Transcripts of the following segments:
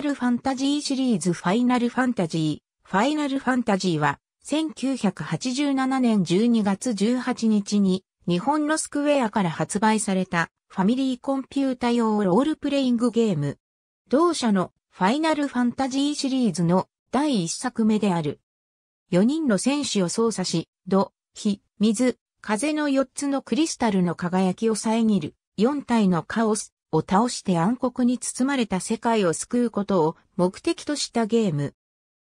ナルファンタジーシリーズファイナルファンタジー。ファイナルファンタジーは、1987年12月18日に、日本のスクウェアから発売された、ファミリーコンピュータ用ロールプレイングゲーム。同社のファイナルファンタジーシリーズの第1作目である。4人の戦士を操作し、土、火、水、風の4つのクリスタルの輝きを遮る、4体のカオス、を倒して暗黒に包まれた世界を救うことを目的としたゲーム。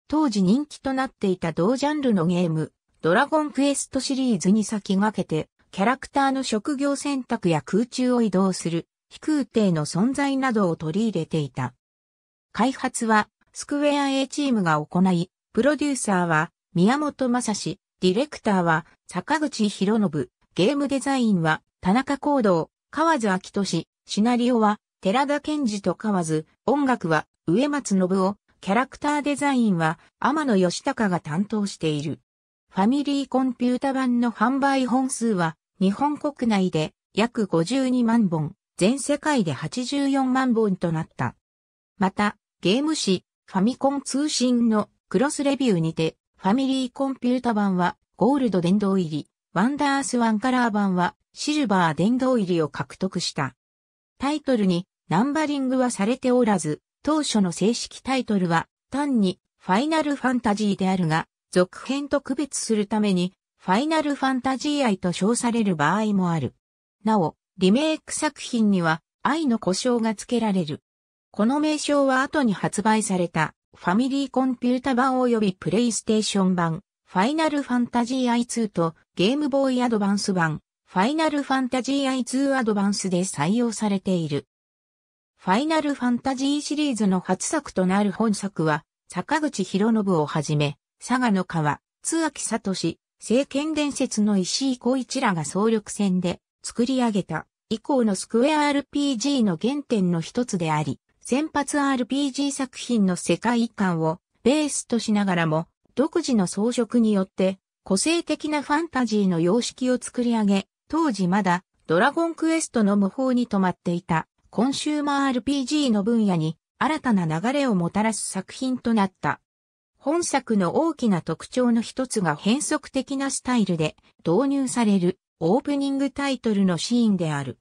当時人気となっていた同ジャンルのゲーム、ドラゴンクエストシリーズに先駆けて、キャラクターの職業選択や空中を移動する、飛空艇の存在などを取り入れていた。開発は、スクウェア A チームが行い、プロデューサーは、宮本正史、ディレクターは、坂口博信、ゲームデザインは、田中行動、河津明俊、シナリオは寺田健二とわず、音楽は植松信夫、キャラクターデザインは天野義隆が担当している。ファミリーコンピュータ版の販売本数は日本国内で約52万本、全世界で84万本となった。また、ゲーム誌、ファミコン通信のクロスレビューにて、ファミリーコンピュータ版はゴールド殿堂入り、ワンダースワンカラー版はシルバー殿堂入りを獲得した。タイトルにナンバリングはされておらず、当初の正式タイトルは単にファイナルファンタジーであるが、続編と区別するためにファイナルファンタジー愛と称される場合もある。なお、リメイク作品には愛の故障が付けられる。この名称は後に発売されたファミリーコンピュータ版及びプレイステーション版、ファイナルファンタジー i 2とゲームボーイアドバンス版、ファイナルファンタジー i2 アドバンスで採用されている。ファイナルファンタジーシリーズの初作となる本作は、坂口博信をはじめ、佐賀の川、津秋聡、聖剣伝説の石井光一らが総力戦で作り上げた以降のスクエア RPG の原点の一つであり、先発 RPG 作品の世界観をベースとしながらも、独自の装飾によって個性的なファンタジーの様式を作り上げ、当時まだドラゴンクエストの無法に止まっていたコンシューマー RPG の分野に新たな流れをもたらす作品となった。本作の大きな特徴の一つが変則的なスタイルで導入されるオープニングタイトルのシーンである。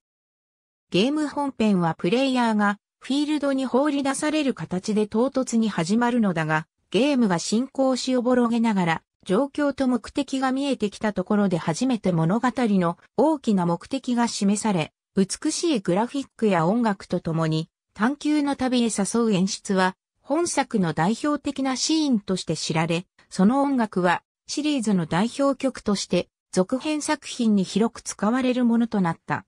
ゲーム本編はプレイヤーがフィールドに放り出される形で唐突に始まるのだが、ゲームが進行しおぼろげながら状況と目的が見えてきたところで初めて物語の大きな目的が示され、美しいグラフィックや音楽とともに探求の旅へ誘う演出は本作の代表的なシーンとして知られ、その音楽はシリーズの代表曲として続編作品に広く使われるものとなった。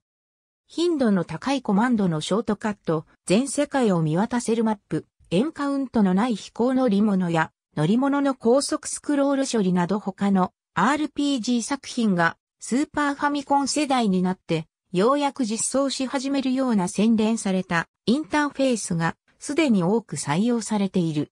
頻度の高いコマンドのショートカット、全世界を見渡せるマップ、エンカウントのない飛行の乗り物や乗り物の高速スクロール処理など他の RPG 作品がスーパーファミコン世代になってようやく実装し始めるような洗練されたインターフェースがすでに多く採用されている。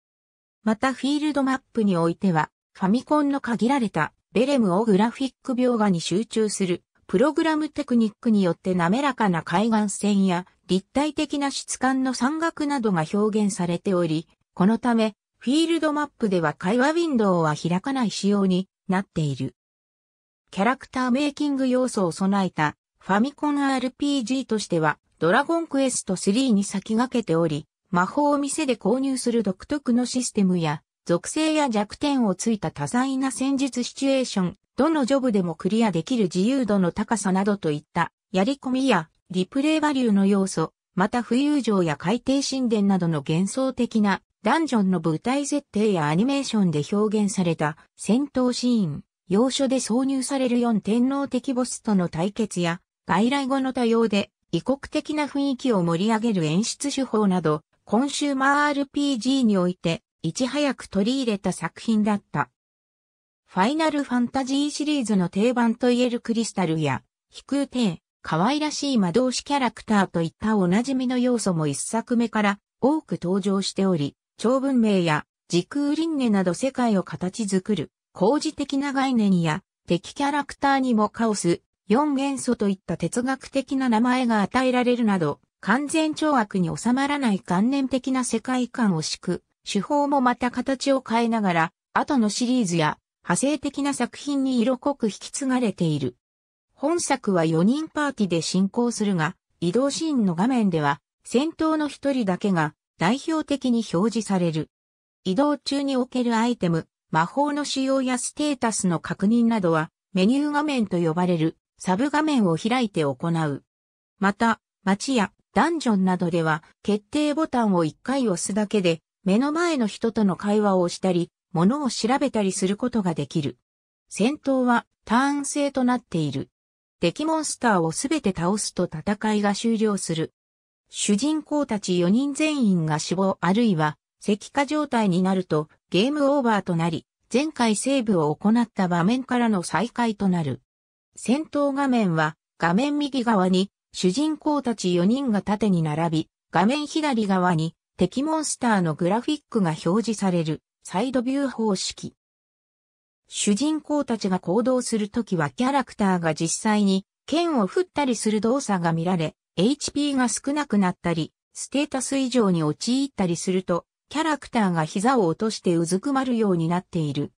またフィールドマップにおいてはファミコンの限られたベレムをグラフィック描画に集中するプログラムテクニックによって滑らかな海岸線や立体的な質感の山岳などが表現されており、このためフィールドマップでは会話ウィンドウは開かない仕様になっている。キャラクターメイキング要素を備えたファミコン RPG としてはドラゴンクエスト3に先駆けており、魔法を店で購入する独特のシステムや属性や弱点をついた多彩な戦術シチュエーション、どのジョブでもクリアできる自由度の高さなどといったやり込みやリプレイバリューの要素、また浮遊城や海底神殿などの幻想的なダンジョンの舞台設定やアニメーションで表現された戦闘シーン、要所で挿入される4天皇的ボスとの対決や、外来語の多様で異国的な雰囲気を盛り上げる演出手法など、コンシューマー RPG において、いち早く取り入れた作品だった。ファイナルファンタジーシリーズの定番といえるクリスタルや、飛空艇、可愛らしい魔導士キャラクターといったおなじみの要素も一作目から多く登場しており、長文明や時空輪廻など世界を形作る、工事的な概念や敵キャラクターにもカオス、四元素といった哲学的な名前が与えられるなど、完全超悪に収まらない観念的な世界観を敷く、手法もまた形を変えながら、後のシリーズや派生的な作品に色濃く引き継がれている。本作は4人パーティで進行するが、移動シーンの画面では、戦闘の一人だけが代表的に表示される。移動中におけるアイテム、魔法の使用やステータスの確認などは、メニュー画面と呼ばれるサブ画面を開いて行う。また、街やダンジョンなどでは、決定ボタンを1回押すだけで、目の前の人との会話をしたり、物を調べたりすることができる。戦闘はターン制となっている。敵モンスターをすべて倒すと戦いが終了する。主人公たち4人全員が死亡あるいは石化状態になるとゲームオーバーとなり、前回セーブを行った場面からの再開となる。戦闘画面は画面右側に主人公たち4人が縦に並び、画面左側に敵モンスターのグラフィックが表示されるサイドビュー方式。主人公たちが行動するときはキャラクターが実際に剣を振ったりする動作が見られ、HP が少なくなったり、ステータス以上に陥ったりすると、キャラクターが膝を落としてうずくまるようになっている。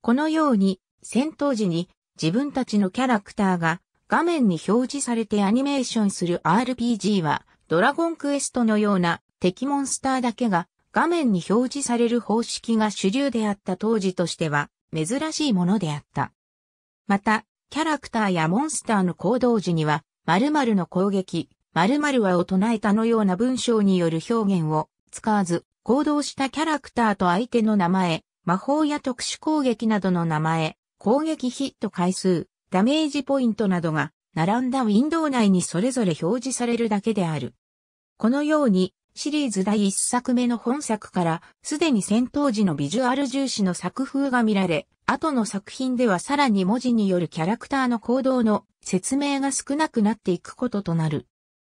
このように、戦闘時に自分たちのキャラクターが画面に表示されてアニメーションする RPG は、ドラゴンクエストのような敵モンスターだけが画面に表示される方式が主流であった当時としては珍しいものであった。また、キャラクターやモンスターの行動時には〇〇の攻撃、〇〇はを唱えたのような文章による表現を使わず、行動したキャラクターと相手の名前、魔法や特殊攻撃などの名前、攻撃ヒット回数、ダメージポイントなどが、並んだウィンドウ内にそれぞれ表示されるだけである。このように、シリーズ第1作目の本作から、すでに戦闘時のビジュアル重視の作風が見られ、後の作品ではさらに文字によるキャラクターの行動の説明が少なくなっていくこととなる。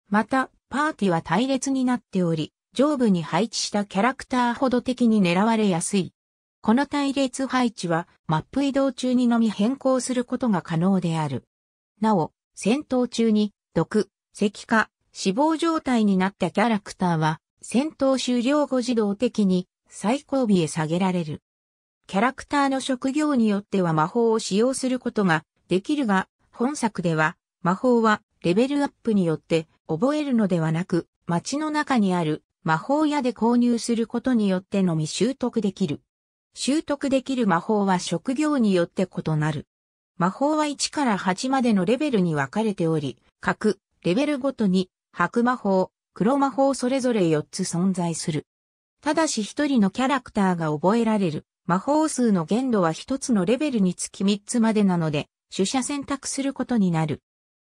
また、パーティは隊列になっており、上部に配置したキャラクターほど敵に狙われやすい。この隊列配置はマップ移動中にのみ変更することが可能である。なお、戦闘中に毒、石化、死亡状態になったキャラクターは戦闘終了後自動的に最後尾へ下げられる。キャラクターの職業によっては魔法を使用することができるが、本作では魔法はレベルアップによって覚えるのではなく、街の中にある魔法屋で購入することによってのみ習得できる。習得できる魔法は職業によって異なる。魔法は1から8までのレベルに分かれており、各レベルごとに白魔法、黒魔法それぞれ4つ存在する。ただし1人のキャラクターが覚えられる魔法数の限度は一つのレベルにつき三つまでなので、取捨選択することになる。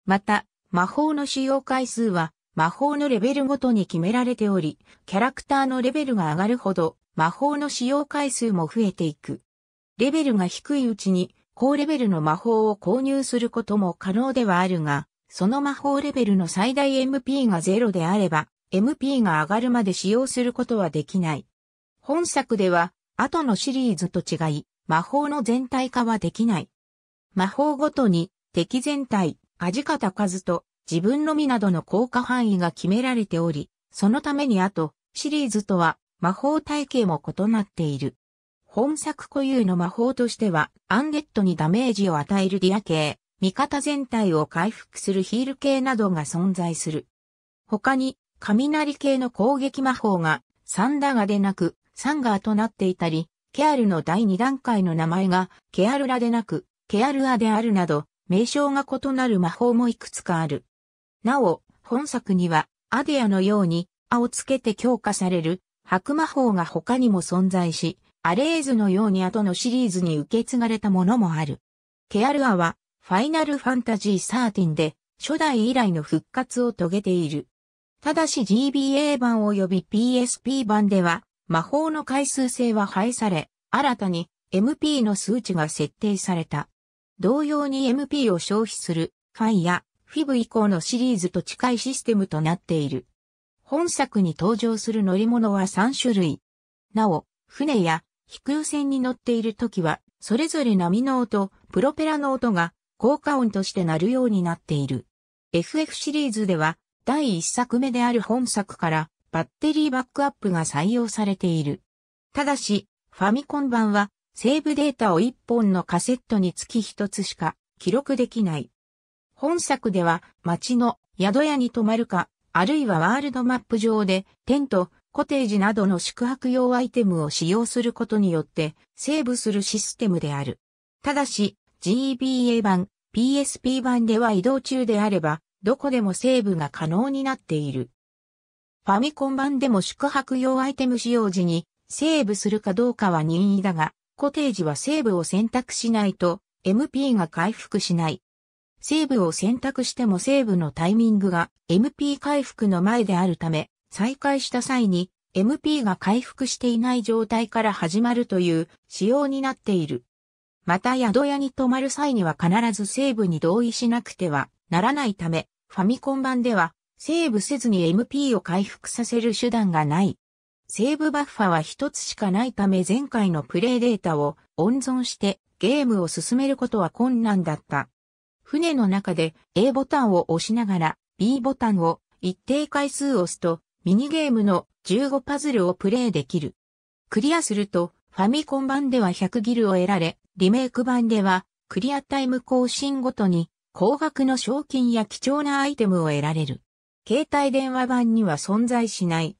また、魔法の使用回数は、魔法のレベルごとに決められており、キャラクターのレベルが上がるほど、魔法の使用回数も増えていく。レベルが低いうちに、高レベルの魔法を購入することも可能ではあるが、その魔法レベルの最大 MP が0であれば、MP が上がるまで使用することはできない。本作では、後のシリーズと違い、魔法の全体化はできない。魔法ごとに敵全体、味方数と自分のみなどの効果範囲が決められており、そのために後、シリーズとは魔法体系も異なっている。本作固有の魔法としては、アンデッドにダメージを与えるディア系、味方全体を回復するヒール系などが存在する。他に、雷系の攻撃魔法が、サンダガでなく、サンガーとなっていたり、ケアルの第2段階の名前がケアルラでなく、ケアルアであるなど、名称が異なる魔法もいくつかある。なお、本作には、アデアのように、アをつけて強化される、白魔法が他にも存在し、アレーズのように後のシリーズに受け継がれたものもある。ケアルアは、ファイナルファンタジー13で、初代以来の復活を遂げている。ただし GBA 版及び PSP 版では、魔法の回数制は廃され、新たに MP の数値が設定された。同様に MP を消費する Fi や Fiv 以降のシリーズと近いシステムとなっている。本作に登場する乗り物は3種類。なお、船や飛空船に乗っている時は、それぞれ波の音、プロペラの音が効果音として鳴るようになっている。FF シリーズでは、第1作目である本作から、バッテリーバックアップが採用されている。ただし、ファミコン版は、セーブデータを1本のカセットにつき1つしか記録できない。本作では、街の宿屋に泊まるか、あるいはワールドマップ上で、テント、コテージなどの宿泊用アイテムを使用することによって、セーブするシステムである。ただし、GBA 版、PSP 版では移動中であれば、どこでもセーブが可能になっている。ファミコン版でも宿泊用アイテム使用時にセーブするかどうかは任意だが、コテージはセーブを選択しないと MP が回復しない。セーブを選択してもセーブのタイミングが MP 回復の前であるため、再開した際に MP が回復していない状態から始まるという仕様になっている。また宿屋に泊まる際には必ずセーブに同意しなくてはならないため、ファミコン版ではセーブせずに MP を回復させる手段がない。セーブバッファは一つしかないため前回のプレイデータを温存してゲームを進めることは困難だった。船の中で A ボタンを押しながら B ボタンを一定回数押すとミニゲームの15パズルをプレイできる。クリアするとファミコン版では100ギルを得られ、リメイク版ではクリアタイム更新ごとに高額の賞金や貴重なアイテムを得られる。携帯電話版には存在しない。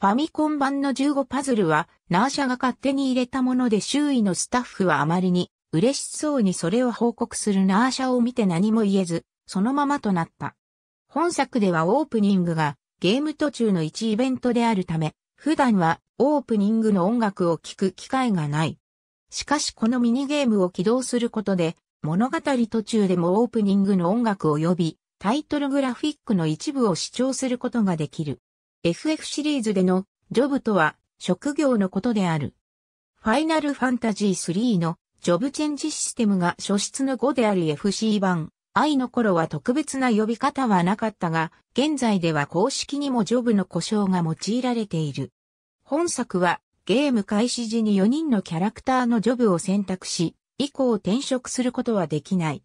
ファミコン版の15パズルは、ナーシャが勝手に入れたもので周囲のスタッフはあまりに、嬉しそうにそれを報告するナーシャを見て何も言えず、そのままとなった。本作ではオープニングが、ゲーム途中の一イベントであるため、普段はオープニングの音楽を聴く機会がない。しかしこのミニゲームを起動することで、物語途中でもオープニングの音楽を呼び、タイトルグラフィックの一部を視聴することができる。FF シリーズでのジョブとは職業のことである。ファイナルファンタジー3のジョブチェンジシステムが初出の5である FC 版愛の頃は特別な呼び方はなかったが、現在では公式にもジョブの故障が用いられている。本作はゲーム開始時に4人のキャラクターのジョブを選択し、以降転職することはできない。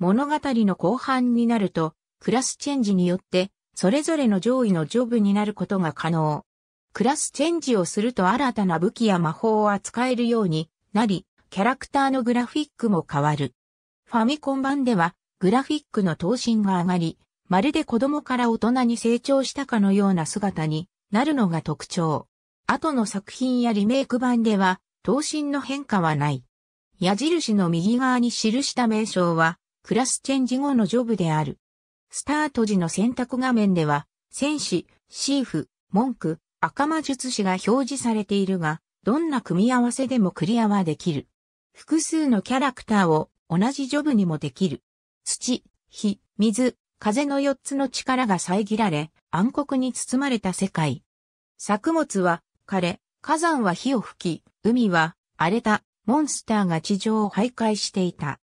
物語の後半になると、クラスチェンジによって、それぞれの上位のジョブになることが可能。クラスチェンジをすると新たな武器や魔法を扱えるようになり、キャラクターのグラフィックも変わる。ファミコン版では、グラフィックの等身が上がり、まるで子供から大人に成長したかのような姿になるのが特徴。後の作品やリメイク版では、等身の変化はない。矢印の右側に記した名称は、クラスチェンジ後のジョブである。スタート時の選択画面では、戦士、シーフ、文句、赤魔術師が表示されているが、どんな組み合わせでもクリアはできる。複数のキャラクターを同じジョブにもできる。土、火、水、風の4つの力が遮られ、暗黒に包まれた世界。作物は枯れ、火山は火を吹き、海は荒れたモンスターが地上を徘徊していた。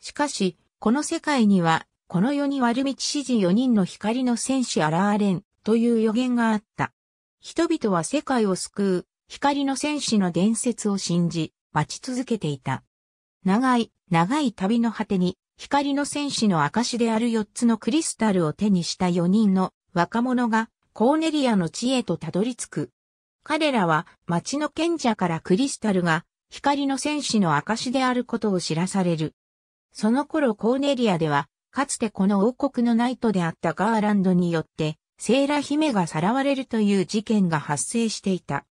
しかし、この世界には、この世に悪道指示4人の光の戦士現れんという予言があった。人々は世界を救う、光の戦士の伝説を信じ、待ち続けていた。長い、長い旅の果てに、光の戦士の証である4つのクリスタルを手にした4人の若者が、コーネリアの地へとたどり着く。彼らは、町の賢者からクリスタルが、光の戦士の証であることを知らされる。その頃コーネリアでは、かつてこの王国のナイトであったガーランドによって、セーラ姫がさらわれるという事件が発生していた。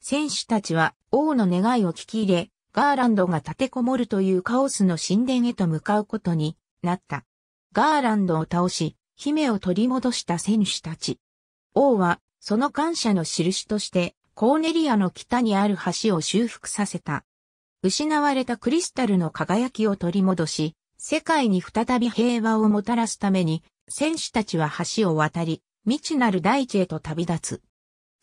戦士たちは王の願いを聞き入れ、ガーランドが立てこもるというカオスの神殿へと向かうことになった。ガーランドを倒し、姫を取り戻した戦士たち。王は、その感謝の印として、コーネリアの北にある橋を修復させた。失われたクリスタルの輝きを取り戻し、世界に再び平和をもたらすために、選手たちは橋を渡り、未知なる大地へと旅立つ。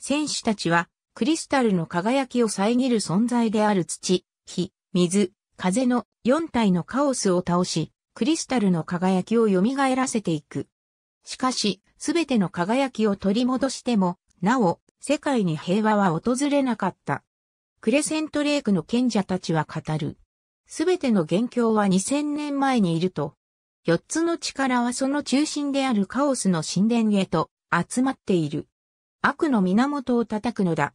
選手たちは、クリスタルの輝きを遮る存在である土、火、水、風の4体のカオスを倒し、クリスタルの輝きを蘇らせていく。しかし、すべての輝きを取り戻しても、なお、世界に平和は訪れなかった。クレセントレイクの賢者たちは語る。すべての元凶は2000年前にいると。4つの力はその中心であるカオスの神殿へと集まっている。悪の源を叩くのだ。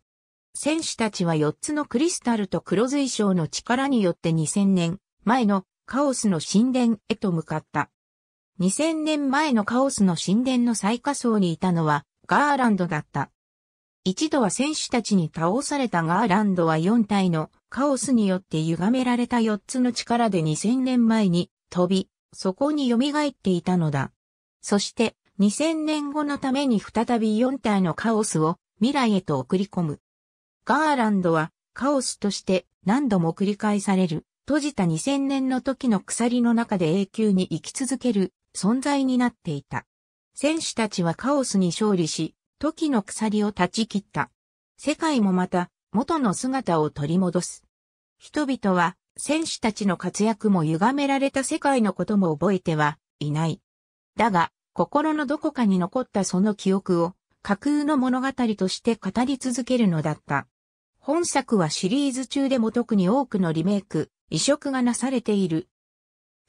戦士たちは4つのクリスタルと黒髄章の力によって2000年前のカオスの神殿へと向かった。2000年前のカオスの神殿の最下層にいたのはガーランドだった。一度は選手たちに倒されたガーランドは4体のカオスによって歪められた4つの力で2000年前に飛び、そこに蘇っていたのだ。そして2000年後のために再び4体のカオスを未来へと送り込む。ガーランドはカオスとして何度も繰り返される、閉じた2000年の時の鎖の中で永久に生き続ける存在になっていた。選手たちはカオスに勝利し、時の鎖を断ち切った。世界もまた、元の姿を取り戻す。人々は、戦士たちの活躍も歪められた世界のことも覚えてはいない。だが、心のどこかに残ったその記憶を、架空の物語として語り続けるのだった。本作はシリーズ中でも特に多くのリメイク、移植がなされている。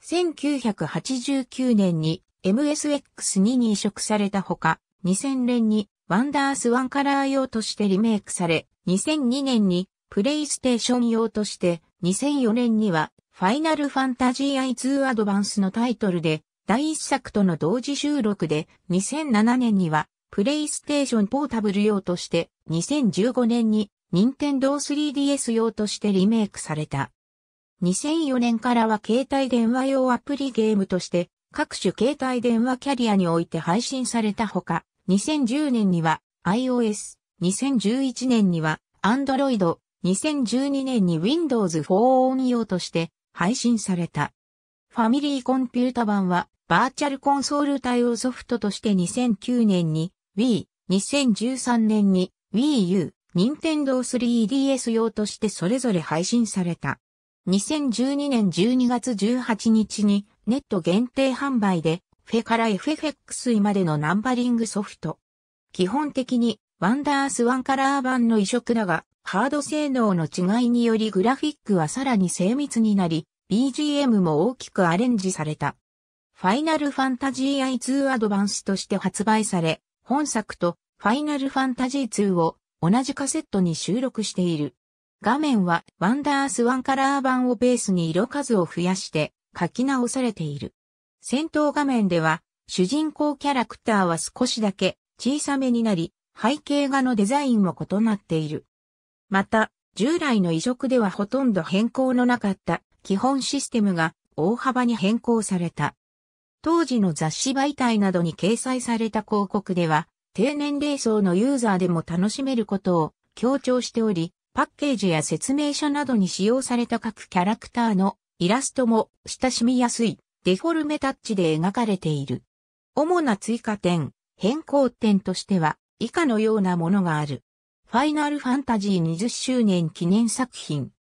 1989年に MSX2 に移植されたほか、2000年にワンダースワンカラー用としてリメイクされ、2002年にプレイステーション用として、2004年にはファイナルファンタジー I2 アドバンスのタイトルで、第一作との同時収録で、2007年にはプレイステーションポータブル用として、2015年に任天堂 3DS 用としてリメイクされた。2004年からは携帯電話用アプリゲームとして、各種携帯電話キャリアにおいて配信されたほか、2010年には iOS、2011年には Android、2012年に Windows 4 on 用として配信された。ファミリーコンピュータ版はバーチャルコンソール対応ソフトとして2009年に Wii、2013年に Wii U、Nintendo 3DS 用としてそれぞれ配信された。2012年12月18日にネット限定販売でフェから FFX 位までのナンバリングソフト。基本的にワンダースワンカラー版の移植だが、ハード性能の違いによりグラフィックはさらに精密になり、BGM も大きくアレンジされた。ファイナルファンタジー I2 アドバンスとして発売され、本作とファイナルファンタジー2を同じカセットに収録している。画面はワンダースワンカラー版をベースに色数を増やして書き直されている。戦闘画面では、主人公キャラクターは少しだけ小さめになり、背景画のデザインも異なっている。また、従来の移植ではほとんど変更のなかった基本システムが大幅に変更された。当時の雑誌媒体などに掲載された広告では、低年齢層のユーザーでも楽しめることを強調しており、パッケージや説明書などに使用された各キャラクターのイラストも親しみやすいデフォルメタッチで描かれている。主な追加点、変更点としては、以下のようなものがある。ファイナルファンタジー20周年記念作品。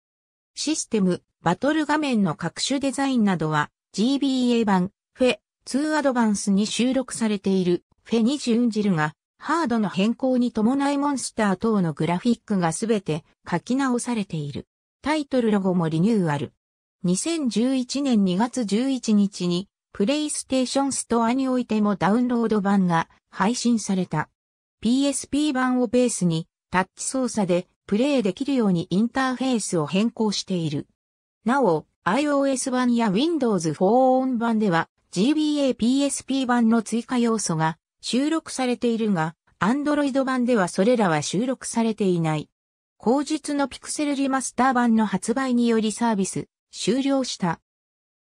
システム、バトル画面の各種デザインなどは GBA 版、フェ、2アドバンスに収録されているフェ20ジルがハードの変更に伴いモンスター等のグラフィックがすべて書き直されている。タイトルロゴもリニューアル。2011年2月11日に、プレイステーションストアにおいてもダウンロード版が配信された。PSP 版をベースに、タッチ操作でプレイできるようにインターフェースを変更している。なお、iOS 版や Windows 4 on 版では GBA PSP 版の追加要素が収録されているが、Android 版ではそれらは収録されていない。後述のピクセルリマスター版の発売によりサービス、終了した。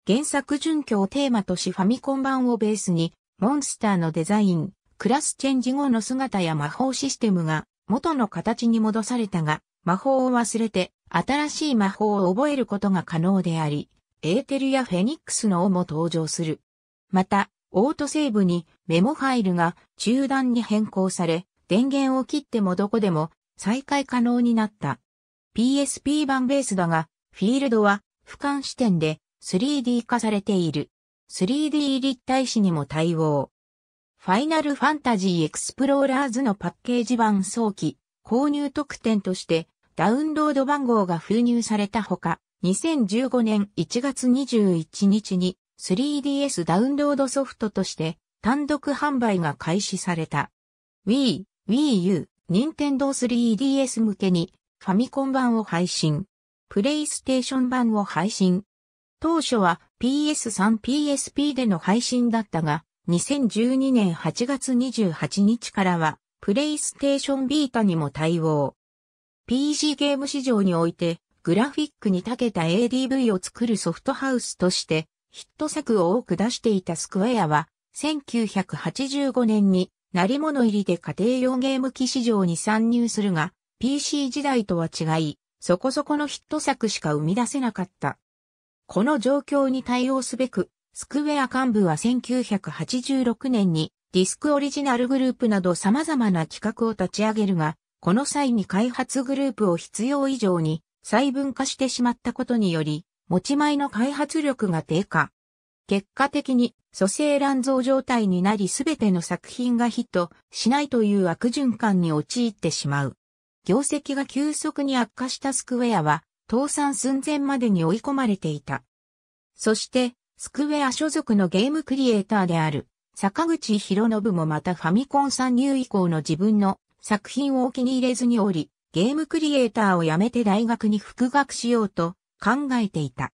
原作準拠をテーマとしファミコン版をベースに、モンスターのデザイン、クラスチェンジ後の姿や魔法システムが元の形に戻されたが、魔法を忘れて新しい魔法を覚えることが可能であり、エーテルやフェニックスの王も登場する。また、オートセーブにメモファイルが中断に変更され、電源を切ってもどこでも再開可能になった。PSP 版ベースだが、フィールドは俯瞰視点で 3D 化されている。3D 立体視にも対応。ファイナルファンタジーエクスプローラーズのパッケージ版早期購入特典としてダウンロード番号が封入されたほか、2015年1月21日に 3DS ダウンロードソフトとして単独販売が開始された。Wii、Wii U、Nintendo 3DS 向けにファミコン版を配信。プレイステーション版を配信。当初は PS3、PSP での配信だったが、2012年8月28日からは、プレイステーションビータにも対応。p c ゲーム市場において、グラフィックに長けた ADV を作るソフトハウスとして、ヒット作を多く出していたスクエアは、1985年に、なり物入りで家庭用ゲーム機市場に参入するが、PC 時代とは違い、そこそこのヒット作しか生み出せなかった。この状況に対応すべく、スクウェア幹部は1986年にディスクオリジナルグループなど様々な企画を立ち上げるが、この際に開発グループを必要以上に細分化してしまったことにより、持ち前の開発力が低下。結果的に蘇生乱造状態になり全ての作品がヒットしないという悪循環に陥ってしまう。業績が急速に悪化したスクウェアは、倒産寸前までに追い込まれていた。そして、スクウェア所属のゲームクリエイターである、坂口博信もまたファミコン参入以降の自分の作品をお気に入れずにおり、ゲームクリエイターを辞めて大学に復学しようと考えていた。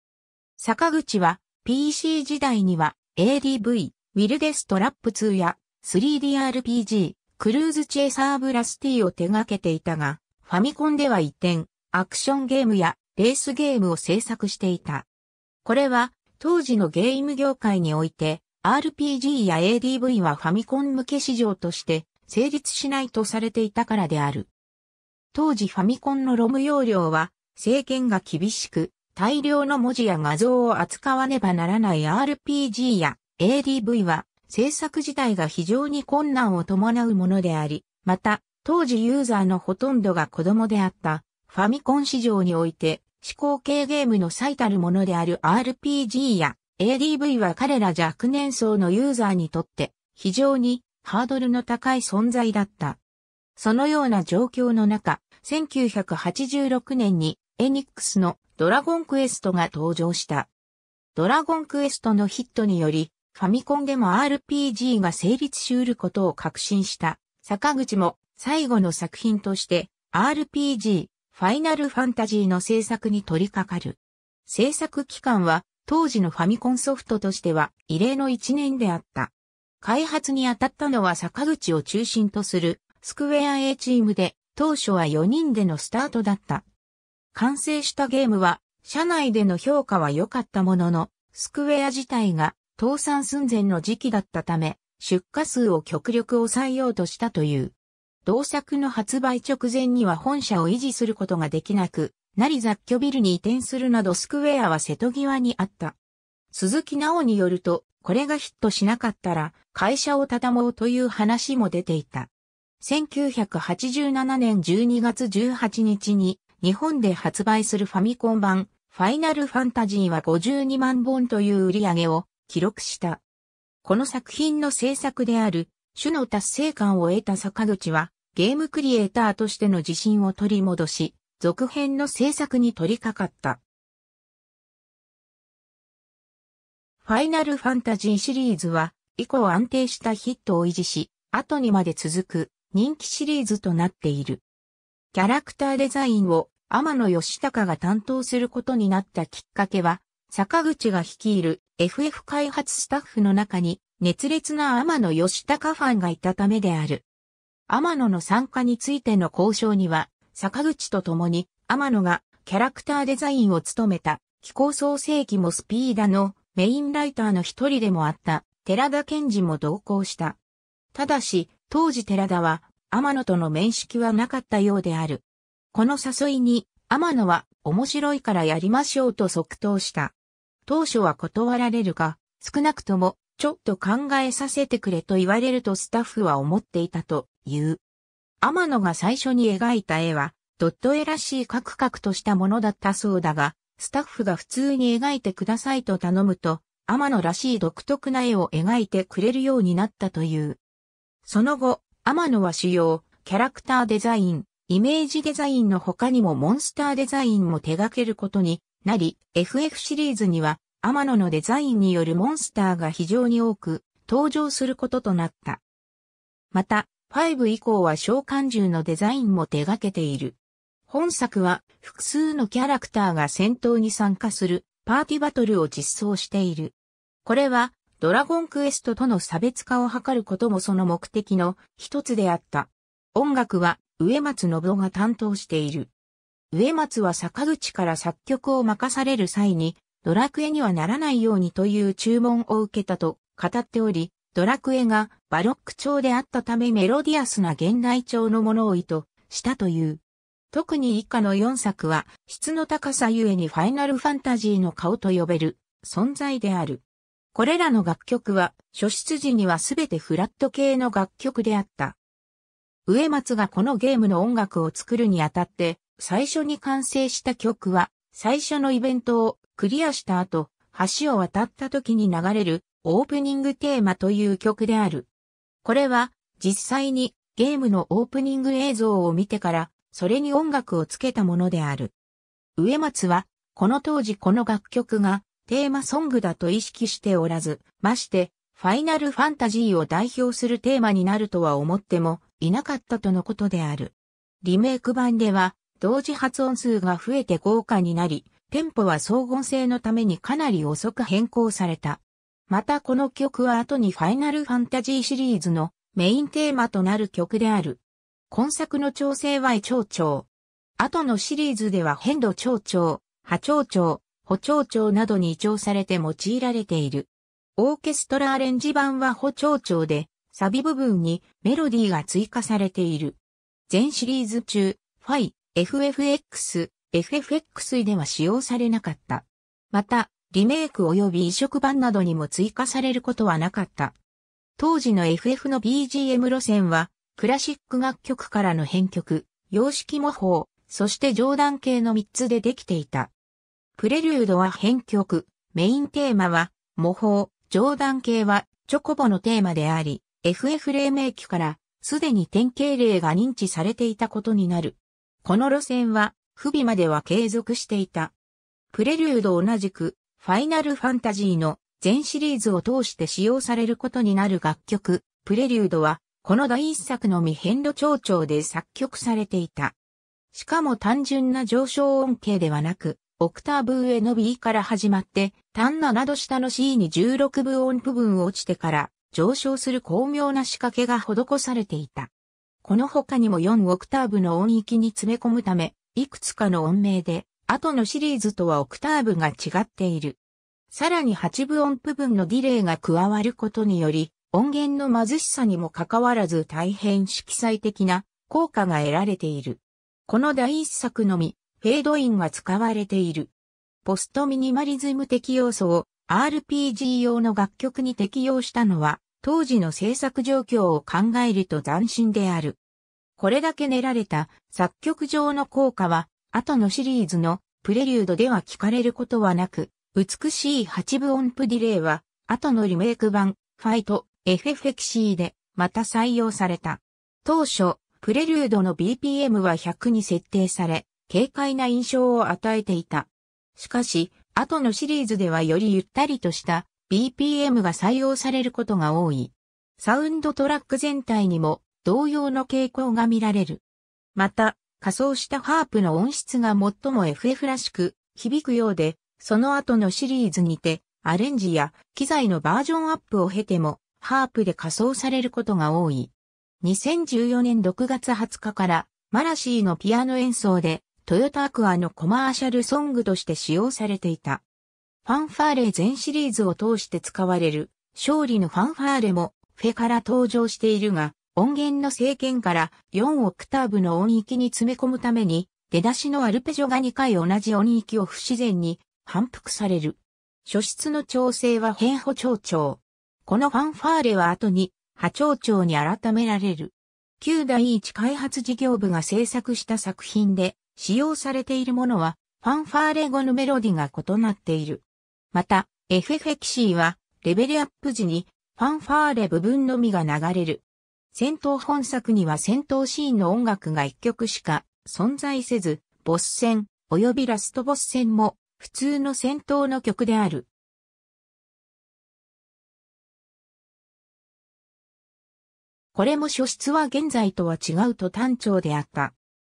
坂口は PC 時代には ADV、ウィルデストラップ2や 3DRPG、クルーズチェイサーブラスティを手掛けていたが、ファミコンでは移転、アクションゲームやレースゲームを制作していた。これは当時のゲーム業界において RPG や ADV はファミコン向け市場として成立しないとされていたからである。当時ファミコンのロム容量は制限が厳しく大量の文字や画像を扱わねばならない RPG や ADV は制作自体が非常に困難を伴うものであり、また、当時ユーザーのほとんどが子供であったファミコン市場において、思考系ゲームの最たるものである RPG や ADV は彼ら若年層のユーザーにとって非常にハードルの高い存在だった。そのような状況の中、1986年にエニックスのドラゴンクエストが登場した。ドラゴンクエストのヒットにより、ファミコンでも RPG が成立し得ることを確信した。坂口も最後の作品として RPG ファイナルファンタジーの制作に取り掛かる。制作期間は当時のファミコンソフトとしては異例の1年であった。開発に当たったのは坂口を中心とするスクウェア A チームで当初は4人でのスタートだった。完成したゲームは社内での評価は良かったもののスクウェア自体が倒産寸前の時期だったため、出荷数を極力抑えようとしたという。同作の発売直前には本社を維持することができなく、なり雑居ビルに移転するなどスクウェアは瀬戸際にあった。鈴木直によると、これがヒットしなかったら会社を畳もうという話も出ていた。1987年12月18日に日本で発売するファミコン版ファイナルファンタジーは52万本という売り上げを記録した。この作品の制作である、種の達成感を得た坂口は、ゲームクリエイターとしての自信を取り戻し、続編の制作に取り掛かった。ファイナルファンタジーシリーズは、以降安定したヒットを維持し、後にまで続く人気シリーズとなっている。キャラクターデザインを天野義隆が担当することになったきっかけは、坂口が率いる FF 開発スタッフの中に熱烈な天野義高ファンがいたためである。天野の参加についての交渉には、坂口と共に天野がキャラクターデザインを務めた気候創世記もスピーダのメインライターの一人でもあった寺田健二も同行した。ただし、当時寺田は天野との面識はなかったようである。この誘いに天野は面白いからやりましょうと即答した。当初は断られるが、少なくとも、ちょっと考えさせてくれと言われるとスタッフは思っていたという。天野が最初に描いた絵は、ドット絵らしいカクカクとしたものだったそうだが、スタッフが普通に描いてくださいと頼むと、天野らしい独特な絵を描いてくれるようになったという。その後、天野は主要、キャラクターデザイン、イメージデザインの他にもモンスターデザインも手掛けることになり、FF シリーズには、天野のデザインによるモンスターが非常に多く、登場することとなった。また、5以降は召喚獣のデザインも手掛けている。本作は複数のキャラクターが戦闘に参加するパーティバトルを実装している。これはドラゴンクエストとの差別化を図ることもその目的の一つであった。音楽は植松信夫が担当している。植松は坂口から作曲を任される際に、ドラクエにはならないようにという注文を受けたと語っており、ドラクエがバロック調であったためメロディアスな現代調のものを意図したという。特に以下の4作は質の高さゆえにファイナルファンタジーの顔と呼べる存在である。これらの楽曲は初出時にはすべてフラット系の楽曲であった。植松がこのゲームの音楽を作るにあたって最初に完成した曲は、最初のイベントをクリアした後、橋を渡った時に流れるオープニングテーマという曲である。これは実際にゲームのオープニング映像を見てからそれに音楽をつけたものである。植松はこの当時この楽曲がテーマソングだと意識しておらず、ましてファイナルファンタジーを代表するテーマになるとは思ってもいなかったとのことである。リメイク版では同時発音数が増えて豪華になり、テンポは荘厳性のためにかなり遅く変更された。またこの曲は後にファイナルファンタジーシリーズのメインテーマとなる曲である。今作の調整は超調。後のシリーズでは変度長調、波長調、補長調などに移調されて用いられている。オーケストラアレンジ版は補長調で、サビ部分にメロディーが追加されている。全シリーズ中、ファイ、FFX、FFX では使用されなかった。また、リメイク及び移植版などにも追加されることはなかった。当時の FF の BGM 路線は、クラシック楽曲からの編曲、様式模倣、そして上段系の3つでできていた。プレリュードは編曲、メインテーマは模倣、上段系はチョコボのテーマであり、FF 黎明期からすでに典型例が認知されていたことになる。この路線は不備までは継続していた。プレリュード同じく、ファイナルファンタジーの全シリーズを通して使用されることになる楽曲、プレリュードは、この第一作の未変路長調で作曲されていた。しかも単純な上昇音形ではなく、オクターブ上の B から始まって、単7度下の C に16分音符分落ちてから上昇する巧妙な仕掛けが施されていた。この他にも4オクターブの音域に詰め込むため、いくつかの音名で、後のシリーズとはオクターブが違っている。さらに8分音部分のディレイが加わることにより、音源の貧しさにもかかわらず大変色彩的な効果が得られている。この第一作のみ、フェードインが使われている。ポストミニマリズム的要素を RPG 用の楽曲に適用したのは当時の制作状況を考えると斬新である。これだけ練られた作曲上の効果は、後のシリーズのプレリュードでは聞かれることはなく、美しい八分音符ディレイは、後のリメイク版、ファイト、エフェフェクシーで、また採用された。当初、プレリュードの BPM は100に設定され、軽快な印象を与えていた。しかし、後のシリーズではよりゆったりとした BPM が採用されることが多い。サウンドトラック全体にも同様の傾向が見られる。また、仮想したハープの音質が最も FF らしく響くようで、その後のシリーズにてアレンジや機材のバージョンアップを経てもハープで仮想されることが多い。2014年6月20日からマラシーのピアノ演奏でトヨタアクアのコマーシャルソングとして使用されていた。ファンファーレ全シリーズを通して使われる、勝利のファンファーレも、フェから登場しているが、音源の聖剣から4オクターブの音域に詰め込むために、出だしのアルペジョが2回同じ音域を不自然に反復される。初出の調整は変歩調調。このファンファーレは後に波調調に改められる。旧第一開発事業部が制作した作品で使用されているものはファンファーレ語のメロディが異なっている。また、FFXC は、レベルアップ時に、ファンファーレ部分のみが流れる。戦闘本作には戦闘シーンの音楽が一曲しか存在せず、ボス戦、及びラストボス戦も、普通の戦闘の曲である。これも初出は現在とは違うと単調であった。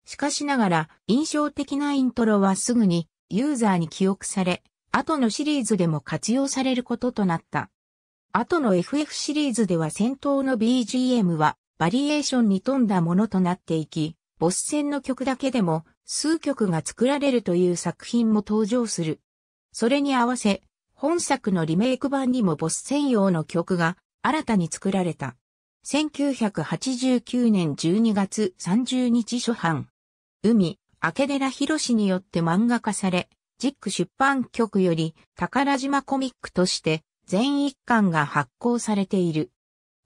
しかしながら、印象的なイントロはすぐにユーザーに記憶され、後のシリーズでも活用されることとなった。後の FF シリーズでは戦闘の BGM はバリエーションに富んだものとなっていき、ボス戦の曲だけでも数曲が作られるという作品も登場する。それに合わせ、本作のリメイク版にもボス専用の曲が新たに作られた。1989年12月30日初版。海、明寺博によって漫画化され、ジック出版局より宝島コミックとして全一巻が発行されている。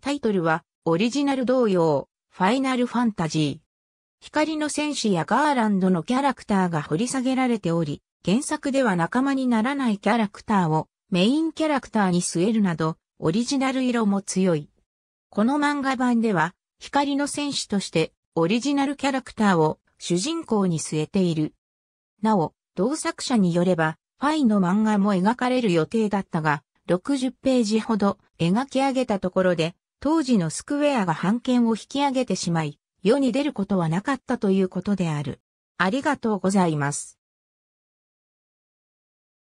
タイトルはオリジナル同様、ファイナルファンタジー。光の戦士やガーランドのキャラクターが掘り下げられており、原作では仲間にならないキャラクターをメインキャラクターに据えるなど、オリジナル色も強い。この漫画版では、光の戦士としてオリジナルキャラクターを主人公に据えている。なお、同作者によれば、ファイの漫画も描かれる予定だったが、60ページほど描き上げたところで、当時のスクウェアが版権を引き上げてしまい、世に出ることはなかったということである。ありがとうございます。